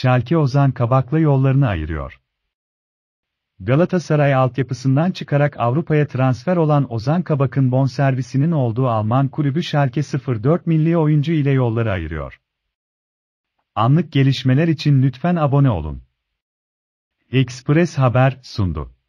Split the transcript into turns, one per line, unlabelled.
Şalke Ozan Kabak'la yollarını ayırıyor. Galatasaray altyapısından çıkarak Avrupa'ya transfer olan Ozan Kabak'ın bonservisinin olduğu Alman kulübü Schalke 04 milli oyuncu ile yolları ayırıyor. Anlık gelişmeler için lütfen abone olun. Express Haber sundu.